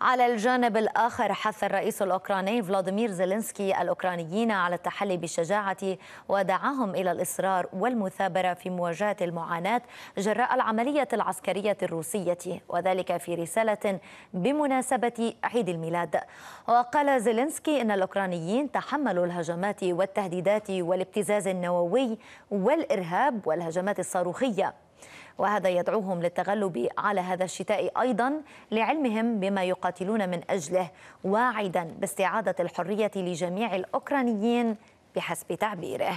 على الجانب الآخر حث الرئيس الأوكراني فلاديمير زيلينسكي الأوكرانيين على التحلي بالشجاعة ودعاهم إلى الإصرار والمثابرة في مواجهة المعاناة جراء العملية العسكرية الروسية وذلك في رسالة بمناسبة عيد الميلاد وقال زيلينسكي إن الأوكرانيين تحملوا الهجمات والتهديدات والابتزاز النووي والإرهاب والهجمات الصاروخية وهذا يدعوهم للتغلب على هذا الشتاء أيضا لعلمهم بما يقاتلون من أجله واعدا باستعادة الحرية لجميع الأوكرانيين بحسب تعبيره